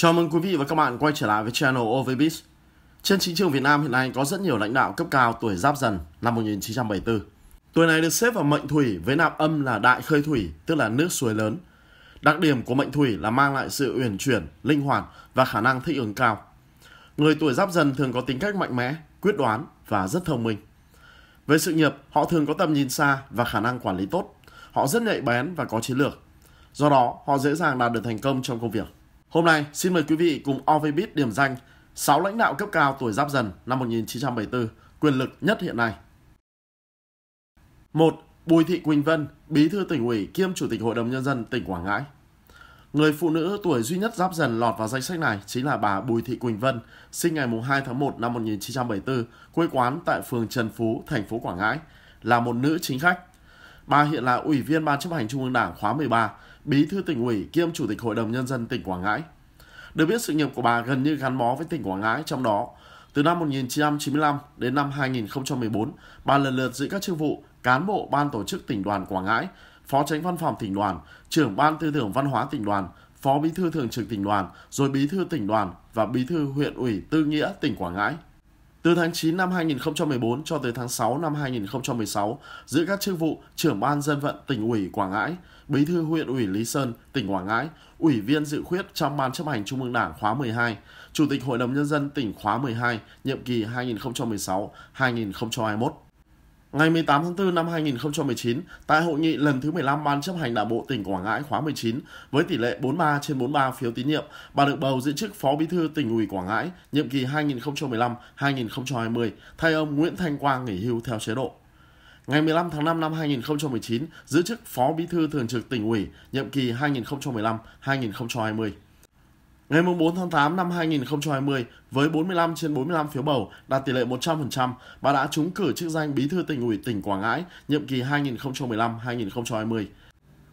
Chào mừng quý vị và các bạn quay trở lại với channel OVBIS. Trên chính trường Việt Nam hiện nay có rất nhiều lãnh đạo cấp cao tuổi giáp dần năm 1974. Tuổi này được xếp vào mệnh thủy với nạp âm là đại khơi thủy, tức là nước suối lớn. Đặc điểm của mệnh thủy là mang lại sự uyển chuyển, linh hoạt và khả năng thích ứng cao. Người tuổi giáp dần thường có tính cách mạnh mẽ, quyết đoán và rất thông minh. Về sự nghiệp, họ thường có tầm nhìn xa và khả năng quản lý tốt. Họ rất nhạy bén và có chiến lược. Do đó, họ dễ dàng đạt được thành công trong công việc. Hôm nay, xin mời quý vị cùng OVBIT điểm danh 6 lãnh đạo cấp cao tuổi Giáp Dần năm 1974, quyền lực nhất hiện nay. 1. Bùi Thị Quỳnh Vân, Bí thư tỉnh ủy kiêm Chủ tịch Hội đồng Nhân dân tỉnh Quảng Ngãi. Người phụ nữ tuổi duy nhất Giáp Dần lọt vào danh sách này chính là bà Bùi Thị Quỳnh Vân, sinh ngày 2 tháng 1 năm 1974, quê quán tại phường Trần Phú, thành phố Quảng Ngãi, là một nữ chính khách. Bà hiện là Ủy viên Ban chấp hành Trung ương Đảng khóa 13, Bí thư tỉnh ủy kiêm Chủ tịch Hội đồng Nhân dân tỉnh Quảng Ngãi. Được biết sự nghiệp của bà gần như gắn bó với tỉnh Quảng Ngãi trong đó. Từ năm 1995 đến năm 2014, bà lần lượt giữ các chức vụ cán bộ ban tổ chức tỉnh đoàn Quảng Ngãi, phó tránh văn phòng tỉnh đoàn, trưởng ban tư tưởng văn hóa tỉnh đoàn, phó bí thư thường trực tỉnh đoàn, rồi bí thư tỉnh đoàn và bí thư huyện ủy Tư Nghĩa tỉnh Quảng Ngãi. Từ tháng 9 năm 2014 cho tới tháng 6 năm 2016, giữ các chức vụ trưởng ban dân vận tỉnh ủy Quảng Ngãi, bí thư huyện ủy Lý Sơn, tỉnh Quảng Ngãi, ủy viên dự khuyết trong ban chấp hành Trung ương Đảng khóa 12, chủ tịch Hội đồng nhân dân tỉnh khóa 12, nhiệm kỳ 2016-2021. Ngày 18 tháng 4 năm 2019, tại hội nghị lần thứ 15 Ban chấp hành Đảng bộ tỉnh Quảng Ngãi khóa 19 với tỷ lệ 43 trên 43 phiếu tín nhiệm, bà được bầu giữ chức Phó Bí thư tỉnh ủy Quảng Ngãi nhiệm kỳ 2015-2020, thay ông Nguyễn Thanh Quang nghỉ hưu theo chế độ. Ngày 15 tháng 5 năm 2019, giữ chức Phó Bí thư Thường trực tỉnh ủy nhiệm kỳ 2015-2020. Ngày 4 tháng 8 năm 2020, với 45 trên 45 phiếu bầu, đạt tỷ lệ 100%, bà đã trúng cử chức danh Bí thư tỉnh ủy tỉnh Quảng Ngãi, nhiệm kỳ 2015-2020.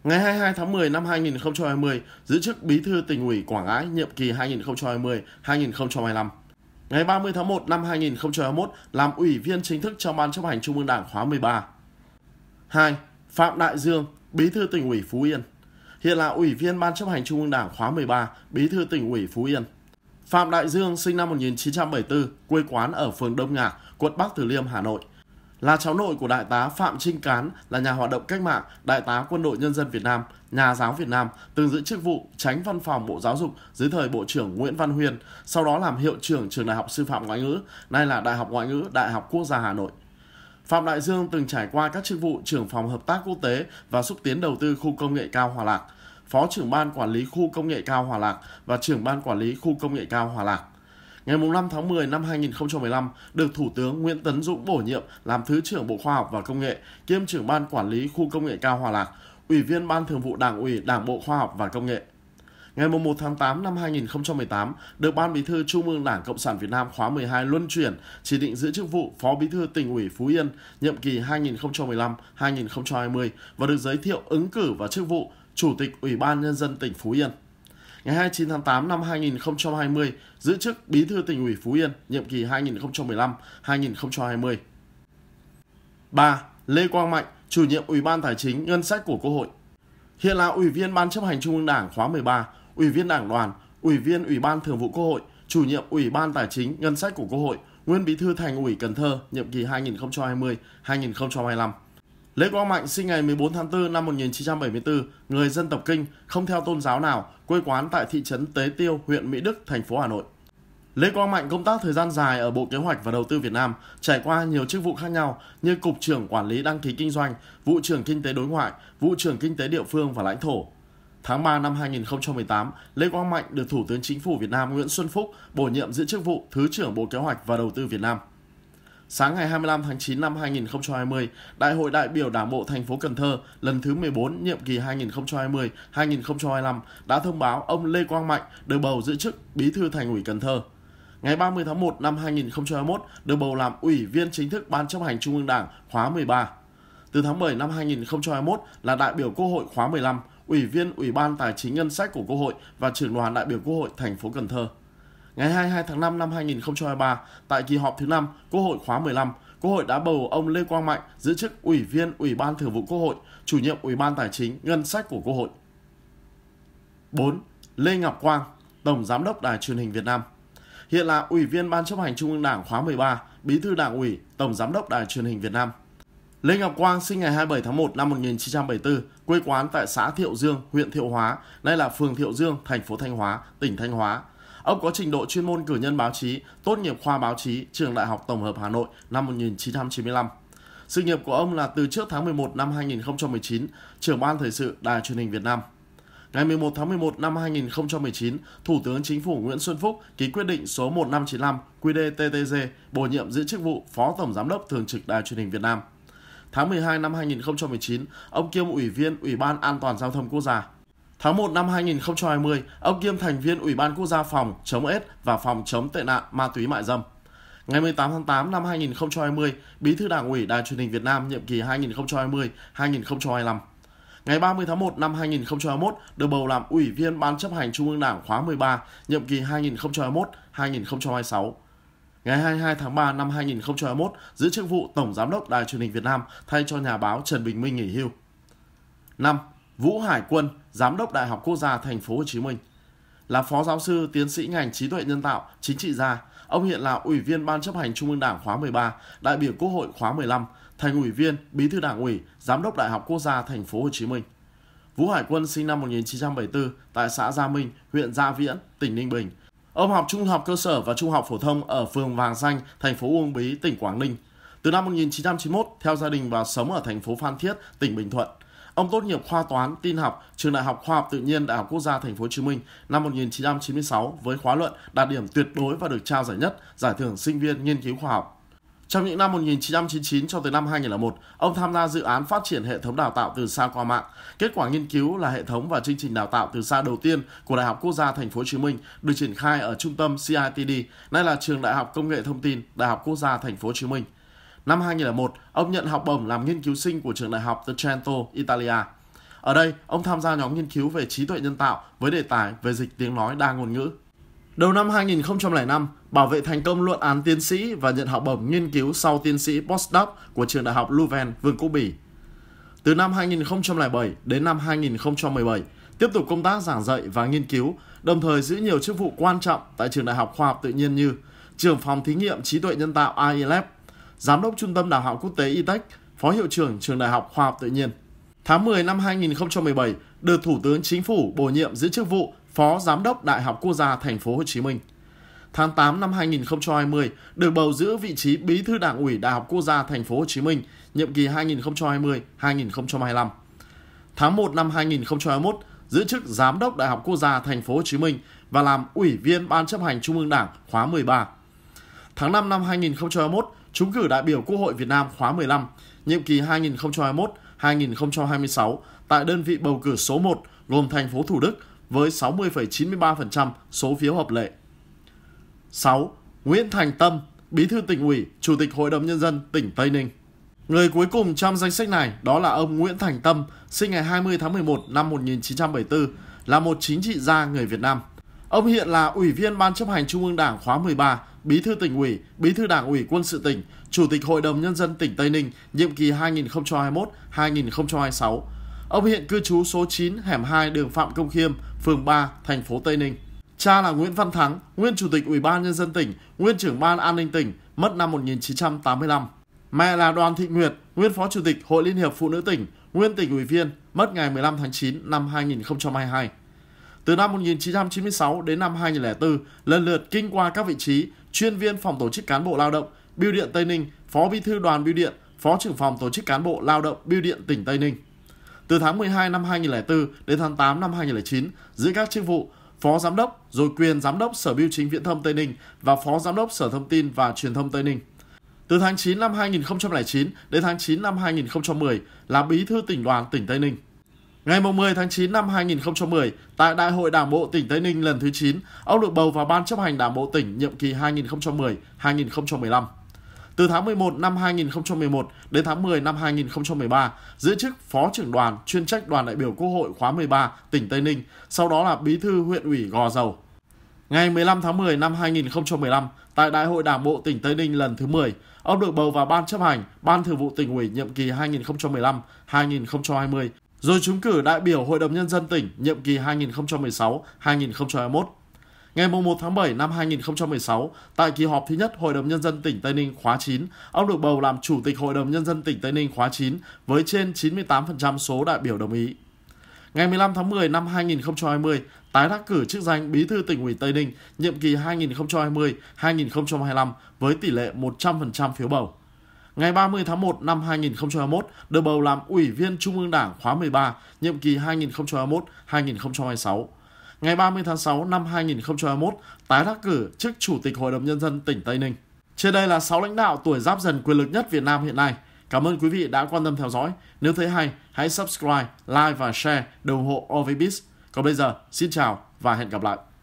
Ngày 22 tháng 10 năm 2020, giữ chức Bí thư tỉnh ủy Quảng Ngãi, nhiệm kỳ 2020-2025. Ngày 30 tháng 1 năm 2021, làm ủy viên chính thức trong Ban chấp hành Trung ương Đảng khóa 13. 2. Phạm Đại Dương, Bí thư tỉnh ủy Phú Yên hiện là Ủy viên Ban chấp hành Trung ương Đảng khóa 13, Bí thư tỉnh ủy Phú Yên. Phạm Đại Dương sinh năm 1974, quê quán ở phường Đông Ngạc, quận Bắc Từ Liêm, Hà Nội. Là cháu nội của Đại tá Phạm Trinh Cán, là nhà hoạt động cách mạng, Đại tá Quân đội Nhân dân Việt Nam, nhà giáo Việt Nam, từng giữ chức vụ tránh văn phòng Bộ Giáo dục dưới thời Bộ trưởng Nguyễn Văn Huyên, sau đó làm hiệu trưởng trường Đại học Sư phạm Ngoại ngữ, nay là Đại học Ngoại ngữ Đại học Quốc gia Hà Nội. Phạm Đại Dương từng trải qua các chức vụ trưởng phòng hợp tác quốc tế và xúc tiến đầu tư khu công nghệ cao Hòa Lạc, Phó trưởng ban quản lý khu công nghệ cao Hòa Lạc và trưởng ban quản lý khu công nghệ cao Hòa Lạc. Ngày 5 tháng 10 năm 2015, được Thủ tướng Nguyễn Tấn Dũng bổ nhiệm làm Thứ trưởng Bộ Khoa học và Công nghệ, kiêm trưởng ban quản lý khu công nghệ cao Hòa Lạc, Ủy viên Ban Thường vụ Đảng ủy Đảng Bộ Khoa học và Công nghệ. Ngày 1 tháng 8 năm 2018, được Ban Bí thư Trung ương Đảng Cộng sản Việt Nam khóa 12 luân chuyển, chỉ định giữ chức vụ Phó Bí thư tỉnh ủy Phú Yên nhiệm kỳ 2015-2020 và được giới thiệu ứng cử vào chức vụ Chủ tịch Ủy ban Nhân dân tỉnh Phú Yên. Ngày 29 tháng 8 năm 2020, giữ chức Bí thư tỉnh ủy Phú Yên, nhiệm kỳ 2015-2020. 3. Lê Quang Mạnh, chủ nhiệm Ủy ban Tài chính Ngân sách của Quốc hội. Hiện là Ủy viên Ban chấp hành Trung ương Đảng khóa 13, Ủy viên Đảng đoàn, Ủy viên Ủy ban Thường vụ Quốc hội, chủ nhiệm Ủy ban Tài chính Ngân sách của Quốc hội, nguyên Bí thư Thành ủy Cần Thơ, nhiệm kỳ 2020-2025. Lê Quang Mạnh sinh ngày 14 tháng 4 năm 1974, người dân tộc Kinh, không theo tôn giáo nào, quê quán tại thị trấn Tế Tiêu, huyện Mỹ Đức, thành phố Hà Nội. Lê Quang Mạnh công tác thời gian dài ở Bộ Kế hoạch và Đầu tư Việt Nam, trải qua nhiều chức vụ khác nhau như Cục trưởng Quản lý Đăng ký Kinh doanh, Vụ trưởng Kinh tế Đối ngoại, Vụ trưởng Kinh tế Địa phương và Lãnh thổ. Tháng 3 năm 2018, Lê Quang Mạnh được Thủ tướng Chính phủ Việt Nam Nguyễn Xuân Phúc bổ nhiệm giữ chức vụ Thứ trưởng Bộ Kế hoạch và Đầu tư Việt Nam. Sáng ngày 25 tháng 9 năm 2020, Đại hội đại biểu Đảng bộ thành phố Cần Thơ lần thứ 14 nhiệm kỳ 2020-2025 đã thông báo ông Lê Quang Mạnh được bầu giữ chức Bí thư Thành ủy Cần Thơ. Ngày 30 tháng 1 năm 2021 được bầu làm Ủy viên chính thức Ban chấp hành Trung ương Đảng khóa 13. Từ tháng 10 năm 2021 là đại biểu Quốc hội khóa 15, Ủy viên Ủy ban Tài chính Ngân sách của Quốc hội và trưởng đoàn đại biểu Quốc hội thành phố Cần Thơ. Ngày 22 tháng 5 năm 2023, tại kỳ họp thứ 5 Quốc hội khóa 15, Quốc hội đã bầu ông Lê Quang Mạnh giữ chức Ủy viên Ủy ban Thường vụ Quốc hội, chủ nhiệm Ủy ban Tài chính, Ngân sách của Quốc hội. 4. Lê Ngọc Quang, Tổng Giám đốc Đài truyền hình Việt Nam Hiện là Ủy viên Ban chấp hành Trung ương Đảng khóa 13, Bí thư Đảng ủy, Tổng Giám đốc Đài truyền hình Việt Nam. Lê Ngọc Quang sinh ngày 27 tháng 1 năm 1974, quê quán tại xã Thiệu Dương, huyện Thiệu Hóa, nay là phường Thiệu Dương, thành phố Thanh Hóa, tỉnh Thanh Hóa, Ông có trình độ chuyên môn cử nhân báo chí, tốt nghiệp khoa báo chí, trường Đại học Tổng hợp Hà Nội năm 1995. Sự nghiệp của ông là từ trước tháng 11 năm 2019, trưởng ban thời sự Đài truyền hình Việt Nam. Ngày 11 tháng 11 năm 2019, Thủ tướng Chính phủ Nguyễn Xuân Phúc ký quyết định số 1595 QĐ-TTG bổ nhiệm giữ chức vụ Phó Tổng Giám đốc Thường trực Đài truyền hình Việt Nam. Tháng 12 năm 2019, ông kiêm Ủy viên Ủy ban An toàn Giao thông Quốc gia. Tháng 1 năm 2020, ông kiêm thành viên Ủy ban Quốc gia phòng chống AIDS và phòng chống tệ nạn ma túy mại dâm. Ngày 18 tháng 8 năm 2020, Bí thư Đảng ủy Đài truyền hình Việt Nam nhiệm kỳ 2020-2025. Ngày 30 tháng 1 năm 2021, được bầu làm Ủy viên Ban chấp hành Trung ương Đảng khóa 13, nhiệm kỳ 2021-2026. Ngày 22 tháng 3 năm 2021, giữ chức vụ Tổng Giám đốc Đài truyền hình Việt Nam thay cho nhà báo Trần Bình Minh nghỉ hưu. 5. Vũ Hải Quân, Giám đốc Đại học Quốc gia Thành phố Hồ Chí Minh. Là phó giáo sư, tiến sĩ ngành trí tuệ nhân tạo, chính trị gia, ông hiện là Ủy viên Ban chấp hành Trung ương Đảng khóa 13, đại biểu Quốc hội khóa 15, thành ủy viên, bí thư Đảng ủy, Giám đốc Đại học Quốc gia Thành phố Hồ Chí Minh. Vũ Hải Quân sinh năm 1974 tại xã Gia Minh, huyện Gia Viễn, tỉnh Ninh Bình. Ông học trung học cơ sở và trung học phổ thông ở phường Vàng Danh, thành phố Uông Bí, tỉnh Quảng Ninh. Từ năm 1991, theo gia đình và sống ở thành phố Phan Thiết, tỉnh Bình Thuận – Ông tốt nghiệp khoa toán tin học trường Đại học Khoa học Tự nhiên Đại học Quốc gia Thành phố Hồ Chí Minh năm 1996 với khóa luận đạt điểm tuyệt đối và được trao giải nhất, giải thưởng sinh viên nghiên cứu khoa học. Trong những năm 1999 cho tới năm 2001, ông tham gia dự án phát triển hệ thống đào tạo từ xa qua mạng. Kết quả nghiên cứu là hệ thống và chương trình đào tạo từ xa đầu tiên của Đại học Quốc gia Thành phố Hồ Chí Minh được triển khai ở trung tâm CITD, nay là trường Đại học Công nghệ Thông tin, Đại học Quốc gia Thành phố Hồ Chí Minh. Năm 2001, ông nhận học bổng làm nghiên cứu sinh của trường đại học The Trento, Italia. Ở đây, ông tham gia nhóm nghiên cứu về trí tuệ nhân tạo với đề tài về dịch tiếng nói đa ngôn ngữ. Đầu năm 2005, bảo vệ thành công luận án tiến sĩ và nhận học bổng nghiên cứu sau tiến sĩ postdoc của trường đại học Leuven, Vương quốc Bỉ. Từ năm 2007 đến năm 2017, tiếp tục công tác giảng dạy và nghiên cứu, đồng thời giữ nhiều chức vụ quan trọng tại trường đại học khoa học tự nhiên như trưởng phòng thí nghiệm trí tuệ nhân tạo AI e Lab. E Giám đốc Trung tâm Đào tạo Quốc tế ITEC, Phó Hiệu trưởng Trường Đại học Khoa học Tự nhiên. Tháng 10 năm 2017, được Thủ tướng Chính phủ bổ nhiệm giữ chức vụ Phó Giám đốc Đại học Quốc gia Thành phố Hồ Chí Minh. Tháng 8 năm 2020, được bầu giữ vị trí Bí thư Đảng ủy Đại học Quốc gia Thành phố Hồ Chí Minh, nhiệm kỳ 2020-2025. Tháng 1 năm 2021, giữ chức Giám đốc Đại học Quốc gia Thành phố Hồ Chí Minh và làm Ủy viên Ban chấp hành Trung ương Đảng khóa 13. Tháng 5 năm 2021, trúng cử đại biểu Quốc hội Việt Nam khóa 15, nhiệm kỳ 2021-2026 tại đơn vị bầu cử số 1 gồm thành phố Thủ Đức với 60,93% số phiếu hợp lệ. 6. Nguyễn Thành Tâm, Bí thư tỉnh ủy, Chủ tịch Hội đồng Nhân dân tỉnh Tây Ninh. Người cuối cùng trong danh sách này đó là ông Nguyễn Thành Tâm, sinh ngày 20 tháng 11 năm 1974, là một chính trị gia người Việt Nam. Ông hiện là Ủy viên Ban chấp hành Trung ương Đảng khóa 13, Bí thư tỉnh ủy, Bí thư Đảng ủy quân sự tỉnh, Chủ tịch Hội đồng Nhân dân tỉnh Tây Ninh, nhiệm kỳ 2021-2026. Ông hiện cư trú số 9 hẻm 2 đường Phạm Công Khiêm, phường 3, thành phố Tây Ninh. Cha là Nguyễn Văn Thắng, nguyên Chủ tịch Ủy ban Nhân dân tỉnh, nguyên trưởng Ban An ninh tỉnh, mất năm 1985. Mẹ là Đoàn Thị Nguyệt, nguyên Phó Chủ tịch Hội Liên hiệp Phụ nữ tỉnh, nguyên tỉnh ủy viên, mất ngày 15 tháng 9 năm 2022. Từ năm 1996 đến năm 2004, lần lượt kinh qua các vị trí chuyên viên phòng tổ chức cán bộ lao động, Biêu điện Tây Ninh, Phó Bí thư Đoàn Biêu điện, Phó trưởng phòng tổ chức cán bộ lao động Biêu điện tỉnh Tây Ninh. Từ tháng 12 năm 2004 đến tháng 8 năm 2009, giữ các chức vụ Phó Giám đốc, rồi quyền Giám đốc Sở Biêu chính Viễn thông Tây Ninh và Phó Giám đốc Sở Thông tin và Truyền thông Tây Ninh. Từ tháng 9 năm 2009 đến tháng 9 năm 2010 là Bí thư tỉnh đoàn tỉnh Tây Ninh. Ngày 10 tháng 9 năm 2010, tại Đại hội Đảng bộ tỉnh Tây Ninh lần thứ 9, ông được bầu vào Ban chấp hành Đảng bộ tỉnh nhiệm kỳ 2010-2015. Từ tháng 11 năm 2011 đến tháng 10 năm 2013, giữ chức Phó trưởng đoàn chuyên trách đoàn đại biểu Quốc hội khóa 13 tỉnh Tây Ninh, sau đó là Bí thư huyện ủy Gò Dầu. Ngày 15 tháng 10 năm 2015, tại Đại hội Đảng bộ tỉnh Tây Ninh lần thứ 10, ông được bầu vào Ban chấp hành Ban Thường vụ tỉnh ủy nhiệm kỳ 2015-2020 rồi trúng cử đại biểu Hội đồng Nhân dân tỉnh nhiệm kỳ 2016-2021. Ngày 1 tháng 7 năm 2016, tại kỳ họp thứ nhất Hội đồng Nhân dân tỉnh Tây Ninh khóa 9, ông được bầu làm Chủ tịch Hội đồng Nhân dân tỉnh Tây Ninh khóa 9 với trên 98% số đại biểu đồng ý. Ngày 15 tháng 10 năm 2020, tái đắc cử chức danh Bí thư tỉnh ủy Tây Ninh nhiệm kỳ 2020-2025 với tỷ lệ 100% phiếu bầu ngày 30 tháng 1 năm 2021 được bầu làm Ủy viên Trung ương Đảng khóa 13, nhiệm kỳ 2021-2026. Ngày 30 tháng 6 năm 2021, tái đắc cử chức Chủ tịch Hội đồng Nhân dân tỉnh Tây Ninh. Trên đây là 6 lãnh đạo tuổi giáp dần quyền lực nhất Việt Nam hiện nay. Cảm ơn quý vị đã quan tâm theo dõi. Nếu thấy hay, hãy subscribe, like và share để ủng hộ OVBIS. Còn bây giờ, xin chào và hẹn gặp lại.